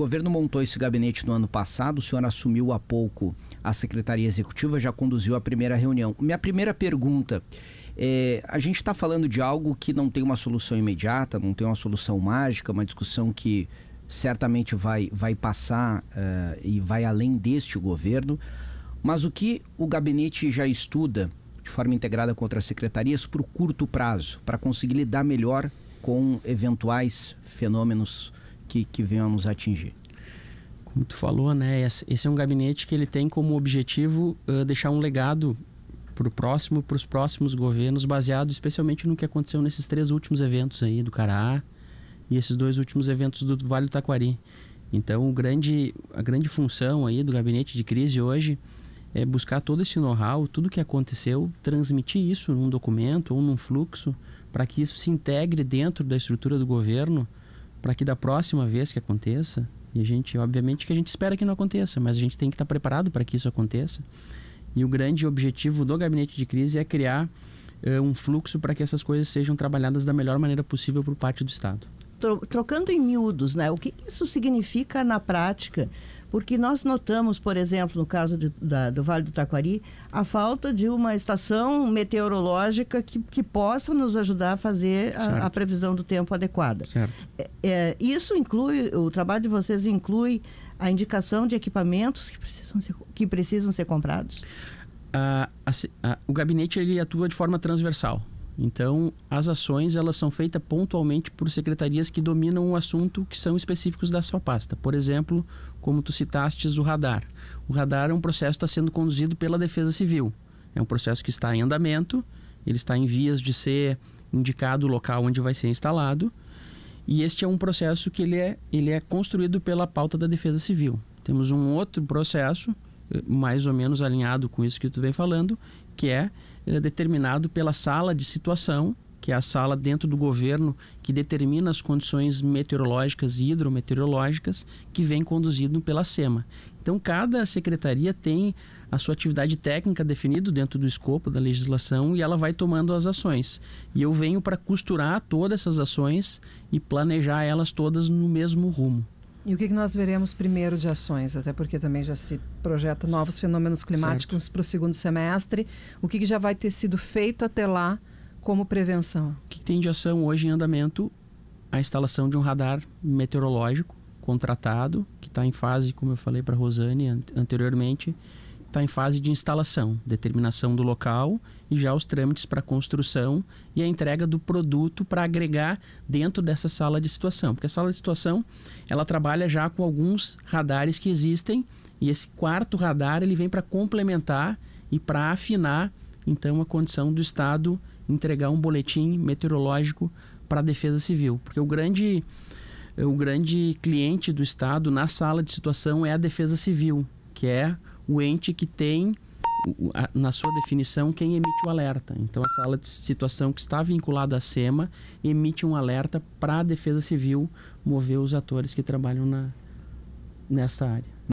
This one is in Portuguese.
governo montou esse gabinete no ano passado, o senhor assumiu há pouco a secretaria executiva, já conduziu a primeira reunião. Minha primeira pergunta. É, a gente está falando de algo que não tem uma solução imediata, não tem uma solução mágica, uma discussão que certamente vai, vai passar uh, e vai além deste governo. Mas o que o gabinete já estuda de forma integrada com outras secretarias para o curto prazo, para conseguir lidar melhor com eventuais fenômenos que, que venhamos atingir. Como tu falou, né? Esse é um gabinete que ele tem como objetivo uh, deixar um legado para o próximo, para os próximos governos, baseado especialmente no que aconteceu nesses três últimos eventos aí do Caraá e esses dois últimos eventos do Vale do Taquari. Então, grande, a grande função aí do gabinete de crise hoje é buscar todo esse know-how, tudo que aconteceu, transmitir isso num documento ou num fluxo para que isso se integre dentro da estrutura do governo para que da próxima vez que aconteça, e a gente, obviamente que a gente espera que não aconteça, mas a gente tem que estar tá preparado para que isso aconteça. E o grande objetivo do gabinete de crise é criar eh, um fluxo para que essas coisas sejam trabalhadas da melhor maneira possível por parte do Estado. Trocando em miúdos, né? O que isso significa na prática? Porque nós notamos, por exemplo, no caso de, da, do Vale do Taquari, a falta de uma estação meteorológica que, que possa nos ajudar a fazer a, a previsão do tempo adequada. É, é, isso inclui, o trabalho de vocês inclui a indicação de equipamentos que precisam ser, que precisam ser comprados? Ah, assim, ah o gabinete ele atua de forma transversal. Então, as ações elas são feitas pontualmente por secretarias que dominam o um assunto que são específicos da sua pasta. Por exemplo, como tu citaste, o radar. O radar é um processo que está sendo conduzido pela Defesa Civil. É um processo que está em andamento, ele está em vias de ser indicado o local onde vai ser instalado. E este é um processo que ele é, ele é construído pela pauta da Defesa Civil. Temos um outro processo mais ou menos alinhado com isso que tu vem falando, que é, é determinado pela sala de situação, que é a sala dentro do governo que determina as condições meteorológicas e hidrometeorológicas, que vem conduzido pela SEMA. Então, cada secretaria tem a sua atividade técnica definida dentro do escopo da legislação e ela vai tomando as ações. E eu venho para costurar todas essas ações e planejar elas todas no mesmo rumo. E o que, que nós veremos primeiro de ações? Até porque também já se projeta novos fenômenos climáticos para o segundo semestre. O que, que, já vai ter sido feito até lá como prevenção? O que, tem de ação hoje em andamento? A instalação de um radar meteorológico contratado, que está em fase, como eu falei para a Rosane anteriormente, está em fase de instalação, determinação do local e já os trâmites para construção e a entrega do produto para agregar dentro dessa sala de situação. Porque a sala de situação, ela trabalha já com alguns radares que existem e esse quarto radar, ele vem para complementar e para afinar, então, a condição do Estado entregar um boletim meteorológico para a Defesa Civil. Porque o grande o grande cliente do Estado na sala de situação é a Defesa Civil, que é o ente que tem na sua definição quem emite o alerta. Então a sala de situação que está vinculada à SEMA emite um alerta para a Defesa Civil mover os atores que trabalham na, nessa área.